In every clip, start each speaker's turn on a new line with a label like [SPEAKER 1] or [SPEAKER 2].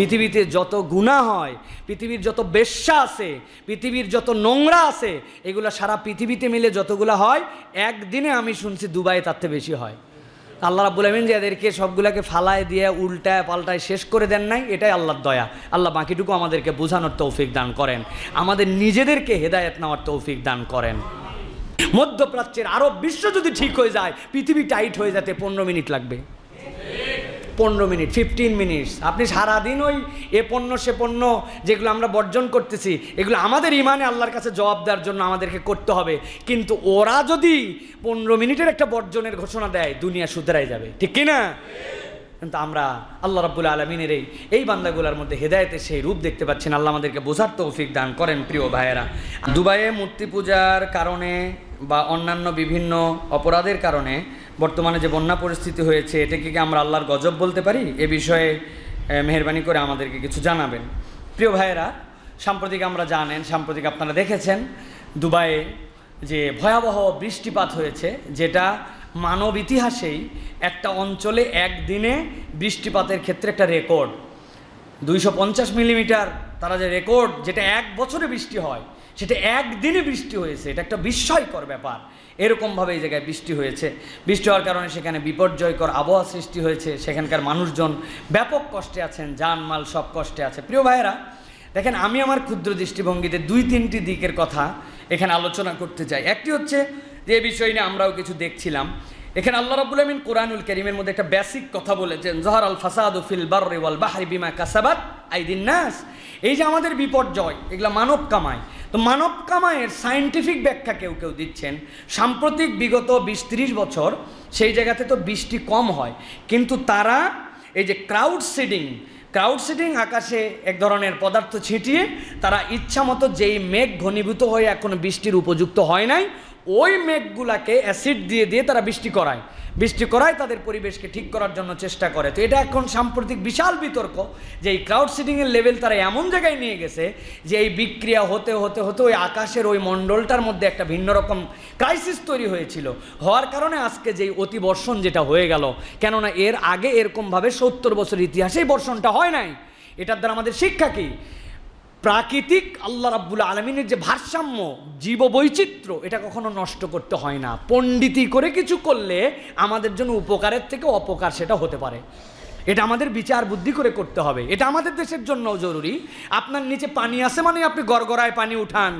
[SPEAKER 1] পৃথিবীতে যত গুণা হয় পৃথিবীর যত বেশ্যা আছে পৃথিবীর যত নোংরা আছে এগুলো সারা পৃথিবীতে মিলে যতগুলো হয় একদিনে আমি শুনছি দুবাই তার থেকে বেশি হয় আল্লাহ রাবুল আহমিন যে এদেরকে সবগুলোকে ফালায় দিয়ে উল্টায় পাল্টায় শেষ করে দেন নাই এটাই আল্লাহর দয়া আল্লাহ বাকিটুকু আমাদেরকে বোঝানোর তৌফিক দান করেন আমাদের নিজেদেরকে হেদায়ত নেওয়ার তৌফিক দান করেন মধ্যপ্রাচ্যের আরব বিশ্ব যদি ঠিক হয়ে যায় পৃথিবী টাইট হয়ে যেতে পনেরো মিনিট লাগবে পনেরো মিনিট ফিফটিন মিনিটস আপনি সারাদিন ওই এ পণ্য সে পণ্য যেগুলো আমরা বর্জন করতেছি এগুলো আমাদের ইমানে আল্লাহর কাছে জবাব দেওয়ার জন্য আমাদেরকে করতে হবে কিন্তু ওরা যদি পনেরো মিনিটের একটা বর্জনের ঘোষণা দেয় দুনিয়া শুধরাই যাবে ঠিক কিনা কিন্তু আমরা আল্লাহ রাবুল আলমিনের এই এই বান্দাগুলার মধ্যে হেদায়তের সেই রূপ দেখতে পাচ্ছেন আল্লাহ আমাদেরকে বোঝার তৌফিক দান করেন প্রিয় ভাইয়েরা দুবাইয়ে মূর্তি পূজার কারণে বা অন্যান্য বিভিন্ন অপরাধের কারণে বর্তমানে যে বন্যা পরিস্থিতি হয়েছে এটাকে কি আমরা আল্লাহর গজব বলতে পারি এ বিষয়ে মেহরবানি করে আমাদেরকে কিছু জানাবেন প্রিয় ভাইয়েরা সাম্প্রতিক আমরা জানেন সাম্প্রতিক আপনারা দেখেছেন দুবাইয়ে যে ভয়াবহ বৃষ্টিপাত হয়েছে যেটা মানব ইতিহাসেই একটা অঞ্চলে একদিনে বৃষ্টিপাতের ক্ষেত্রে একটা রেকর্ড দুইশো মিলিমিটার তারা যে রেকর্ড যেটা এক বছরে বৃষ্টি হয় সেটা একদিনে বৃষ্টি হয়েছে এটা একটা বিস্ময়কর ব্যাপার এরকমভাবে এই জায়গায় বৃষ্টি হয়েছে বৃষ্টি হওয়ার কারণে সেখানে বিপর্যয়কর আবহাওয়া সৃষ্টি হয়েছে সেখানকার মানুষজন ব্যাপক কষ্টে আছেন মাল সব কষ্টে আছে প্রিয় ভাইয়েরা দেখেন আমি আমার ক্ষুদ্র দৃষ্টিভঙ্গিতে দুই তিনটি দিকের কথা এখানে আলোচনা করতে চাই একটি হচ্ছে যে বিষয় নিয়ে আমরাও কিছু দেখছিলাম এখানে আল্লাহ রাবুল আমিন কোরআনুল করিমের মধ্যে একটা বেসিক কথা বলেছেন জহর আল ফাসাদ ফিল বার ওয়াল বাহারি বিমা কাসাবাত আইদিন নাস এই যে আমাদের বিপর্যয় এগুলো মানব কামায় তো মানব কামায়ের সায়েন্টিফিক ব্যাখ্যা কেউ কেউ দিচ্ছেন সাম্প্রতিক বিগত বিশ তিরিশ বছর সেই জায়গাতে তো বৃষ্টি কম হয় কিন্তু তারা এই যে ক্রাউড সিডিং ক্রাউড সিডিং আকাশে এক ধরনের পদার্থ ছিটিয়ে তারা ইচ্ছা মতো যেই মেঘ ঘনীভূত হয়ে এখন বৃষ্টির উপযুক্ত হয় নাই ওই মেঘগুলাকে অ্যাসিড দিয়ে দিয়ে তারা বৃষ্টি করায় বৃষ্টি করায় তাদের পরিবেশকে ঠিক করার জন্য চেষ্টা করে তো এটা এখন সাম্প্রতিক বিশাল বিতর্ক যে এই ক্রাউড সিডিংয়ের লেভেল তারা এমন জায়গায় নিয়ে গেছে যে এই বিক্রিয়া হতে হতে হতে ওই আকাশের ওই মণ্ডলটার মধ্যে একটা ভিন্ন রকম ক্রাইসিস তৈরি হয়েছিল হওয়ার কারণে আজকে যেই অতিবর্ষণ যেটা হয়ে গেল কেননা এর আগে এরকমভাবে সত্তর বছর ইতিহাসেই বর্ষণটা হয় নাই এটার দ্বারা আমাদের শিক্ষা কী প্রাকৃতিক আল্লাহ রাব্বুল আলমিনের যে ভারসাম্য জীব বৈচিত্র্য এটা কখনো নষ্ট করতে হয় না পণ্ডিতি করে কিছু করলে আমাদের জন্য উপকারের থেকে অপকার সেটা হতে পারে এটা আমাদের বিচার বুদ্ধি করে করতে হবে এটা আমাদের দেশের জন্য জরুরি আপনার নিচে পানি আসে মানে আপনি গড়গড়ায় পানি উঠান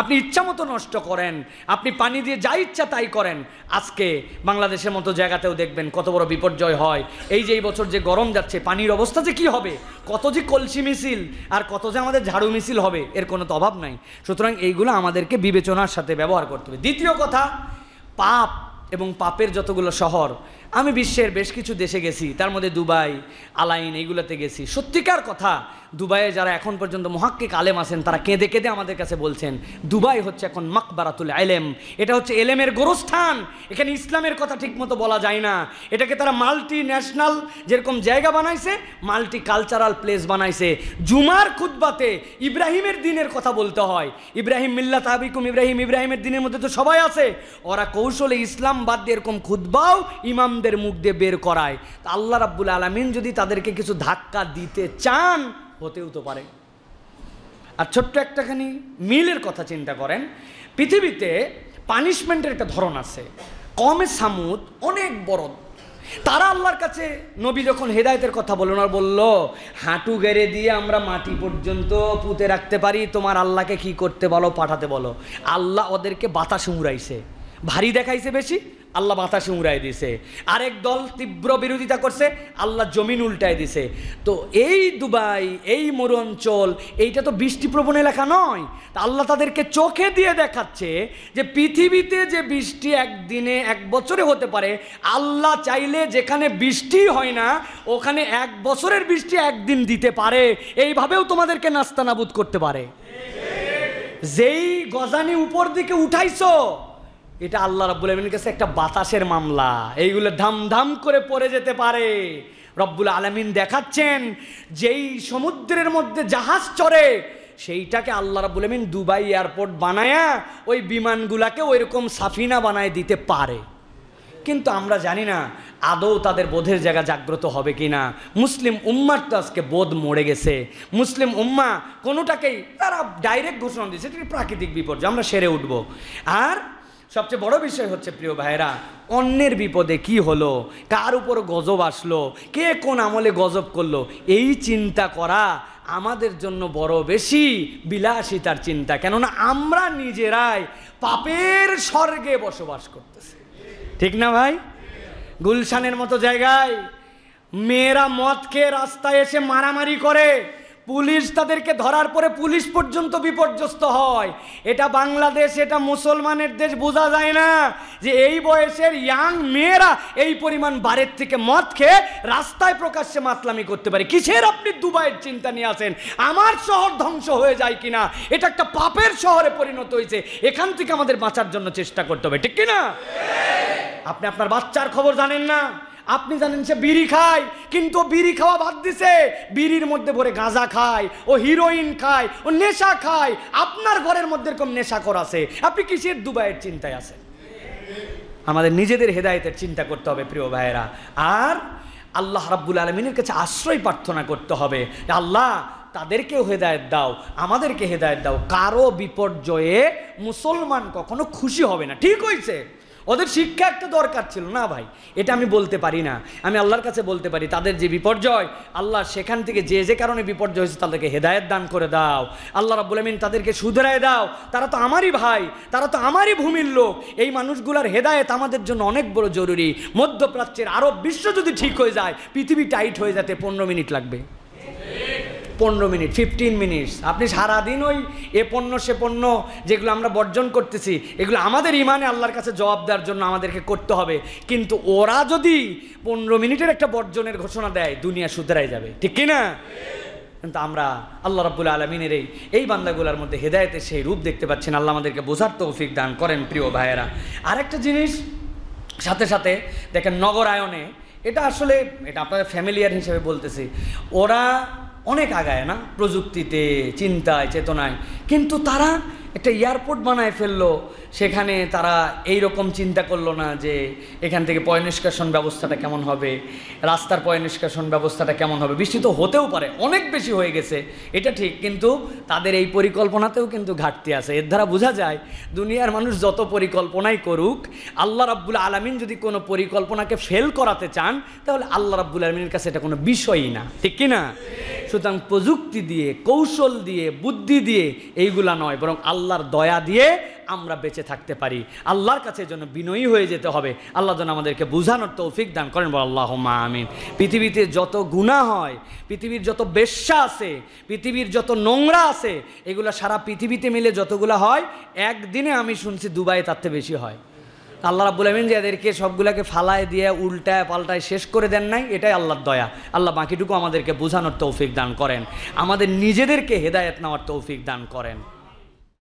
[SPEAKER 1] আপনি ইচ্ছা মতো নষ্ট করেন আপনি পানি দিয়ে যা ইচ্ছা তাই করেন আজকে বাংলাদেশের মতো জায়গাতেও দেখবেন কত বড় বিপর্যয় হয় এই যে এই বছর যে গরম যাচ্ছে পানির অবস্থা যে কী হবে কত যে কলসি মিছিল আর কত যে আমাদের ঝাড়ু মিছিল হবে এর কোনো তো অভাব নাই সুতরাং এইগুলো আমাদেরকে বিবেচনার সাথে ব্যবহার করতে হবে দ্বিতীয় কথা পাপ এবং পাপের যতগুলো শহর আমি বিশ্বের বেশ কিছু দেশে গেছি তার মধ্যে দুবাই আলাইন এইগুলোতে গেছি সত্যিকার কথা দুবাইয়ে যারা এখন পর্যন্ত মহাক্কিক আলেম আছেন তারা কেঁদে কেঁদে আমাদের কাছে বলছেন দুবাই হচ্ছে এখন মাকবারাতুল আলেম এটা হচ্ছে এলেমের গোরস্থান এখানে ইসলামের কথা ঠিকমতো বলা যায় না এটাকে তারা মাল্টি ন্যাশনাল যেরকম জায়গা বানাইছে মাল্টি কালচারাল প্লেস বানাইছে জুমার খুদ্বাতে ইব্রাহিমের দিনের কথা বলতে হয় ইব্রাহিম মিল্লা তাবিকুম ইব্রাহিম ইব্রাহিমের দিনের মধ্যে তো সবাই আছে ওরা কৌশলে ইসলাম বাদ দিয়ে এরকম খুদ্বাও ইমাম মুসলমানদের মুখ দিয়ে বের করায় আল্লাহ রাব্বুল আলমিন যদি তাদেরকে কিছু ধাক্কা দিতে চান হতেও তো পারে আর ছোট্ট একটাখানি মিলের কথা চিন্তা করেন পৃথিবীতে পানিশমেন্টের একটা ধরন আছে কমে সামুদ অনেক বড় তারা আল্লাহর কাছে নবী যখন হেদায়তের কথা বললেন আর বলল হাঁটু গেড়ে দিয়ে আমরা মাটি পর্যন্ত পুঁতে রাখতে পারি তোমার আল্লাহকে কি করতে বলো পাঠাতে বলো আল্লাহ ওদেরকে বাতাস উড়াইছে ভারী দেখাইছে বেশি আল্লাহ বাতাসে উড়াই দিছে আরেক দল তীব্র বিরোধিতা করছে আল্লাহ জমিন উল্টায় দিছে তো এই দুবাই এই অঞ্চল এইটা তো বৃষ্টিপ্রবণ এলাকা নয় তা আল্লাহ তাদেরকে চোখে দিয়ে দেখাচ্ছে যে পৃথিবীতে যে বৃষ্টি একদিনে এক বছরে হতে পারে আল্লাহ চাইলে যেখানে বৃষ্টি হয় না ওখানে এক বছরের বৃষ্টি একদিন দিতে পারে এইভাবেও তোমাদেরকে নাস্তানাবুদ করতে পারে যেই গজানি উপর দিকে উঠাইছো এটা আল্লাহ রব্বুল আলমিনের কাছে একটা বাতাসের মামলা এইগুলো ধাম ধাম করে পড়ে যেতে পারে রব্বুল আলমিন দেখাচ্ছেন যেই সমুদ্রের মধ্যে জাহাজ চড়ে সেইটাকে আল্লাহ রাবুল আলমিন দুবাই এয়ারপোর্ট বানায়া ওই বিমানগুলাকে ওই রকম সাফিনা বানায় দিতে পারে কিন্তু আমরা জানি না আদৌ তাদের বোধের জায়গা জাগ্রত হবে কি না মুসলিম উম্মার তো আজকে বোধ মরে গেছে মুসলিম উম্মা কোনোটাকেই তারা ডাইরেক্ট ঘোষণা দিয়েছে প্রাকৃতিক বিপর্যয় আমরা সেরে উঠবো আর সবচেয়ে বড় বিষয় হচ্ছে প্রিয় ভাইরা অন্যের বিপদে কি হলো কার উপর গজব আসলো কে কোন আমলে গজব করলো এই চিন্তা করা আমাদের জন্য বড় বেশি বিলাসিতার চিন্তা কেননা আমরা নিজেরাই পাপের স্বর্গে বসবাস করতেছি ঠিক না ভাই গুলশানের মতো জায়গায় মেয়েরা মদ খেয়ে রাস্তায় এসে মারামারি করে পুলিশ তাদেরকে ধরার পরে পুলিশ পর্যন্ত বিপর্যস্ত হয় এটা বাংলাদেশ এটা মুসলমানের দেশ বোঝা যায় না যে এই বয়সের ইয়াং মেয়েরা এই পরিমাণ বারের থেকে মদ খেয়ে রাস্তায় প্রকাশ্যে মাতলামি করতে পারে কিসের আপনি দুবাইয়ের চিন্তা নিয়ে আসেন আমার শহর ধ্বংস হয়ে যায় কিনা এটা একটা পাপের শহরে পরিণত হয়েছে এখান থেকে আমাদের বাঁচার জন্য চেষ্টা করতে হবে ঠিক কিনা আপনি আপনার বাচ্চার খবর জানেন না আপনি জানেন সে বিড়ি খায় কিন্তু বিড়ি খাওয়া বাদ দিছে বিড়ির মধ্যে ভরে গাঁজা খায় ও হিরোইন খায় ও নেশা খায় আপনার ঘরের মধ্যে এরকম নেশা কর আছে আপনি কিসের দুবাইয়ের চিন্তায় আছেন আমাদের নিজেদের হেদায়তের চিন্তা করতে হবে প্রিয় ভাইয়েরা আর আল্লাহ রাব্বুল আলমিনের কাছে আশ্রয় প্রার্থনা করতে হবে আল্লাহ তাদেরকেও হেদায়ত দাও আমাদেরকে হেদায়ত দাও কারো বিপর্যয়ে মুসলমান কখনো খুশি হবে না ঠিক হয়েছে ওদের শিক্ষা একটা দরকার ছিল না ভাই এটা আমি বলতে পারি না আমি আল্লাহর কাছে বলতে পারি তাদের যে বিপর্যয় আল্লাহ সেখান থেকে যে যে কারণে বিপর্যয় হয়েছে তাদেরকে হেদায়ত দান করে দাও আল্লাহ রাবুল তাদেরকে সুধরায় দাও তারা তো আমারই ভাই তারা তো আমারই ভূমির লোক এই মানুষগুলার হেদায়ত আমাদের জন্য অনেক বড় জরুরি মধ্যপ্রাচ্যের আরব বিশ্ব যদি ঠিক হয়ে যায় পৃথিবী টাইট হয়ে যেতে পনেরো মিনিট লাগবে পনেরো মিনিট ফিফটিন মিনিটস আপনি সারাদিন ওই এ পণ্য সে পণ্য যেগুলো আমরা বর্জন করতেছি এগুলো আমাদের ইমানে আল্লাহর কাছে জবাব দেওয়ার জন্য আমাদেরকে করতে হবে কিন্তু ওরা যদি পনেরো মিনিটের একটা বর্জনের ঘোষণা দেয় দুনিয়া সুধরাই যাবে ঠিক কিনা কিন্তু আমরা আল্লাহ রাবুল আলমিনের এই এই বান্দাগুলার মধ্যে হেদায়তে সেই রূপ দেখতে পাচ্ছেন আল্লাহ আমাদেরকে বোঝার তৌফিক দান করেন প্রিয় ভাইয়েরা আরেকটা জিনিস সাথে সাথে দেখেন নগরায়নে এটা আসলে এটা আপনাদের ফ্যামিলিয়ার হিসেবে বলতেছি ওরা অনেক আগায় না প্রযুক্তিতে চিন্তায় চেতনায় কিন্তু তারা একটা এয়ারপোর্ট বানায় ফেললো সেখানে তারা এই রকম চিন্তা করলো না যে এখান থেকে পয় নিষ্কাশন ব্যবস্থাটা কেমন হবে রাস্তার পয় নিষ্কাশন ব্যবস্থাটা কেমন হবে বিস্তৃত হতেও পারে অনেক বেশি হয়ে গেছে এটা ঠিক কিন্তু তাদের এই পরিকল্পনাতেও কিন্তু ঘাটতি আছে এর দ্বারা বোঝা যায় দুনিয়ার মানুষ যত পরিকল্পনাই করুক আল্লাহ রাব্বুল আলমিন যদি কোনো পরিকল্পনাকে ফেল করাতে চান তাহলে আল্লাহ রাব্বুল আলমিনের কাছে এটা কোনো বিষয়ই না ঠিক কি না সুতরাং প্রযুক্তি দিয়ে কৌশল দিয়ে বুদ্ধি দিয়ে এইগুলা নয় বরং আল্লাহর দয়া দিয়ে আমরা বেঁচে থাকতে পারি আল্লাহর কাছে যেন বিনয়ী হয়ে যেতে হবে আল্লাহ যেন আমাদেরকে বোঝানোর তৌফিক দান করেন বল আল্লাহ আমিন পৃথিবীতে যত গুণা হয় পৃথিবীর যত বেশ্যা আছে পৃথিবীর যত নোংরা আছে এগুলো সারা পৃথিবীতে মিলে যতগুলো হয় একদিনে আমি শুনছি দুবাইয়ে তার থেকে বেশি হয় আল্লাহ রাবুল আমিন যে এদেরকে সবগুলোকে ফালায় দিয়ে উল্টায় পাল্টায় শেষ করে দেন নাই এটাই আল্লাহর দয়া আল্লাহ বাকিটুকু আমাদেরকে বোঝানোর তৌফিক দান করেন আমাদের নিজেদেরকে হেদায়ত নেওয়ার তৌফিক দান করেন